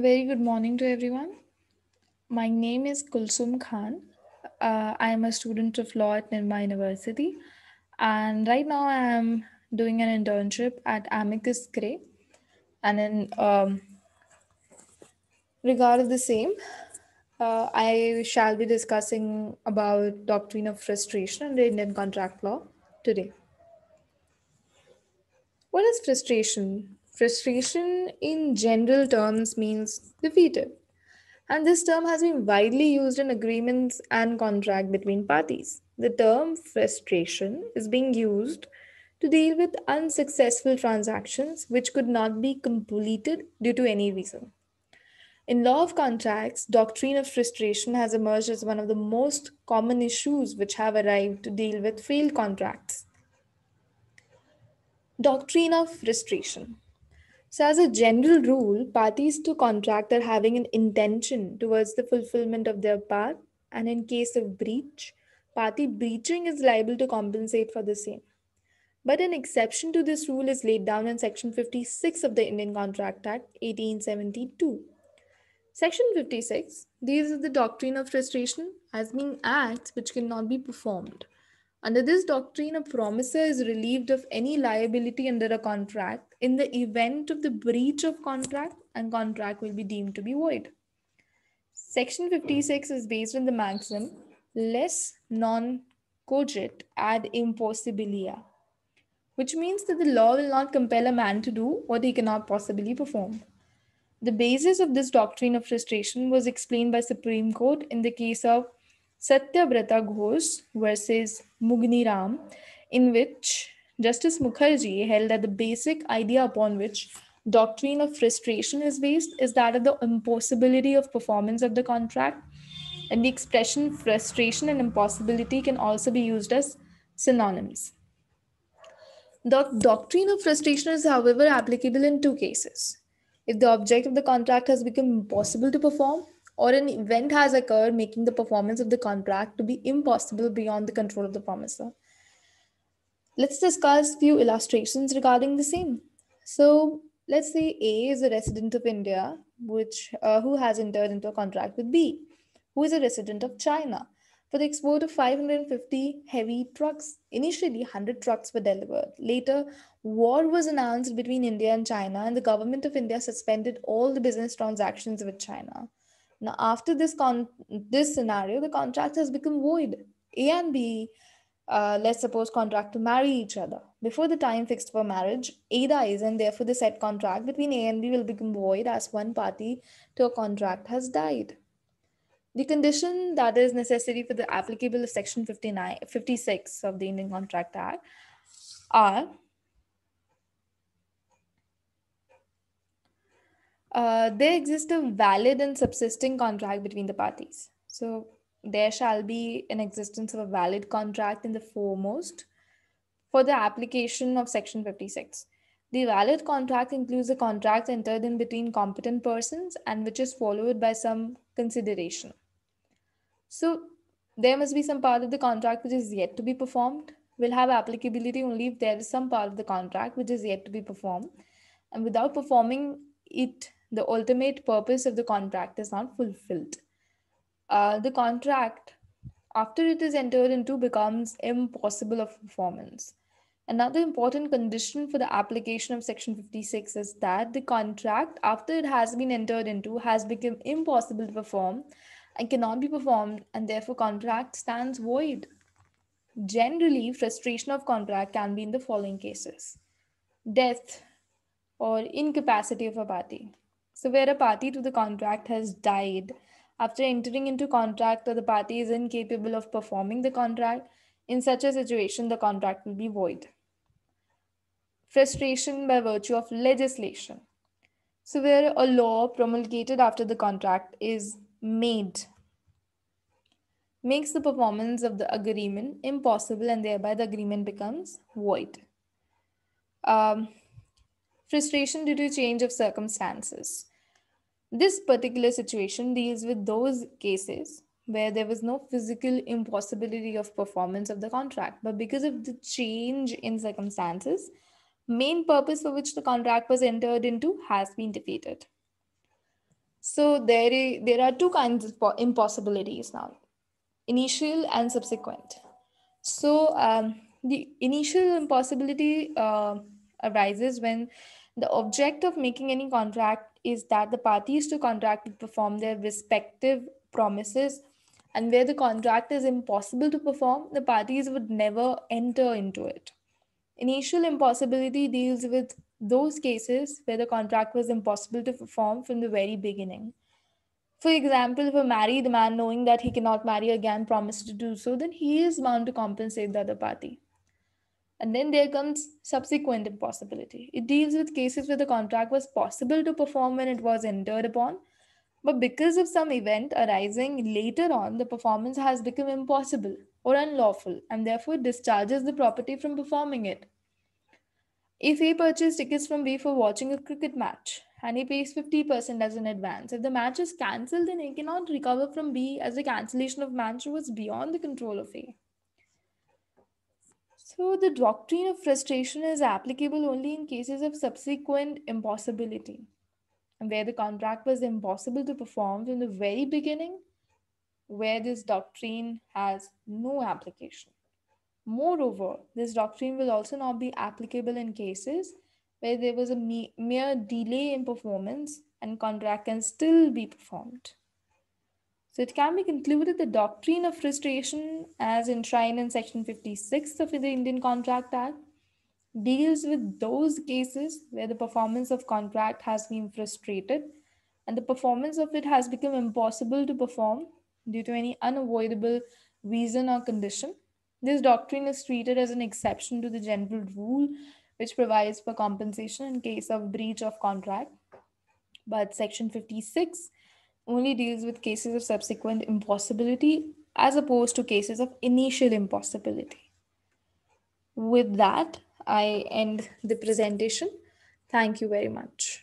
very good morning to everyone. My name is Kulsum Khan. Uh, I am a student of law at Nirma University. And right now I am doing an internship at Amicus Gray. And in um, regard of the same, uh, I shall be discussing about doctrine of frustration in Indian contract law today. What is frustration? frustration in general terms means defeated. And this term has been widely used in agreements and contract between parties. The term frustration is being used to deal with unsuccessful transactions which could not be completed due to any reason. In law of contracts, doctrine of frustration has emerged as one of the most common issues which have arrived to deal with failed contracts. Doctrine of frustration. So, as a general rule, parties to contract are having an intention towards the fulfillment of their part, and in case of breach, party breaching is liable to compensate for the same. But an exception to this rule is laid down in Section 56 of the Indian Contract Act 1872. Section 56 deals with the doctrine of frustration as being acts which cannot be performed. Under this doctrine, a promiser is relieved of any liability under a contract in the event of the breach of contract and contract will be deemed to be void. Section 56 is based on the maxim less non cogit ad impossibilia, which means that the law will not compel a man to do what he cannot possibly perform. The basis of this doctrine of frustration was explained by Supreme Court in the case of Satyabrata Ghosh versus Mugni Ram, in which Justice Mukherjee held that the basic idea upon which doctrine of frustration is based is that of the impossibility of performance of the contract. And the expression frustration and impossibility can also be used as synonyms. The doctrine of frustration is, however, applicable in two cases. If the object of the contract has become impossible to perform, or an event has occurred making the performance of the contract to be impossible beyond the control of the promiser. Let's discuss few illustrations regarding the same. So let's say A is a resident of India, which uh, who has entered into a contract with B, who is a resident of China. For the export of 550 heavy trucks, initially 100 trucks were delivered. Later, war was announced between India and China, and the government of India suspended all the business transactions with China. Now, after this con- this scenario, the contract has become void. A and B uh, let's suppose, contract to marry each other. Before the time fixed for marriage, A dies, and therefore the said contract between A and B will become void as one party to a contract has died. The condition that is necessary for the applicable of Section 59, 56 of the Indian Contract Act are uh, there exists a valid and subsisting contract between the parties. So there shall be an existence of a valid contract in the foremost for the application of section 56 the valid contract includes a contract entered in between competent persons and which is followed by some consideration so there must be some part of the contract which is yet to be performed will have applicability only if there is some part of the contract which is yet to be performed and without performing it the ultimate purpose of the contract is not fulfilled uh, the contract, after it is entered into, becomes impossible of performance. Another important condition for the application of Section 56 is that the contract, after it has been entered into, has become impossible to perform and cannot be performed, and therefore contract stands void. Generally, frustration of contract can be in the following cases death or incapacity of a party. So, where a party to the contract has died after entering into contract, the party is incapable of performing the contract. In such a situation, the contract will be void. Frustration by virtue of legislation. So, where a law promulgated after the contract is made makes the performance of the agreement impossible and thereby the agreement becomes void. Um, frustration due to change of circumstances. This particular situation deals with those cases where there was no physical impossibility of performance of the contract, but because of the change in circumstances, main purpose for which the contract was entered into has been defeated. So there, is, there are two kinds of impossibilities now, initial and subsequent. So um, the initial impossibility uh, arises when the object of making any contract is that the parties to contract will perform their respective promises and where the contract is impossible to perform the parties would never enter into it initial impossibility deals with those cases where the contract was impossible to perform from the very beginning for example if a married man knowing that he cannot marry again promised to do so then he is bound to compensate the other party and then there comes subsequent impossibility. It deals with cases where the contract was possible to perform when it was entered upon, but because of some event arising later on, the performance has become impossible or unlawful and therefore discharges the property from performing it. If A purchases tickets from B for watching a cricket match and he pays 50% as an advance, if the match is cancelled, then he cannot recover from B as the cancellation of match was beyond the control of A. So, the doctrine of frustration is applicable only in cases of subsequent impossibility, where the contract was impossible to perform from the very beginning, where this doctrine has no application. Moreover, this doctrine will also not be applicable in cases where there was a mere delay in performance and contract can still be performed. So it can be concluded the doctrine of frustration, as enshrined in Section 56 of the Indian Contract Act, deals with those cases where the performance of contract has been frustrated and the performance of it has become impossible to perform due to any unavoidable reason or condition. This doctrine is treated as an exception to the general rule, which provides for compensation in case of breach of contract. But Section 56 only deals with cases of subsequent impossibility as opposed to cases of initial impossibility. With that, I end the presentation. Thank you very much.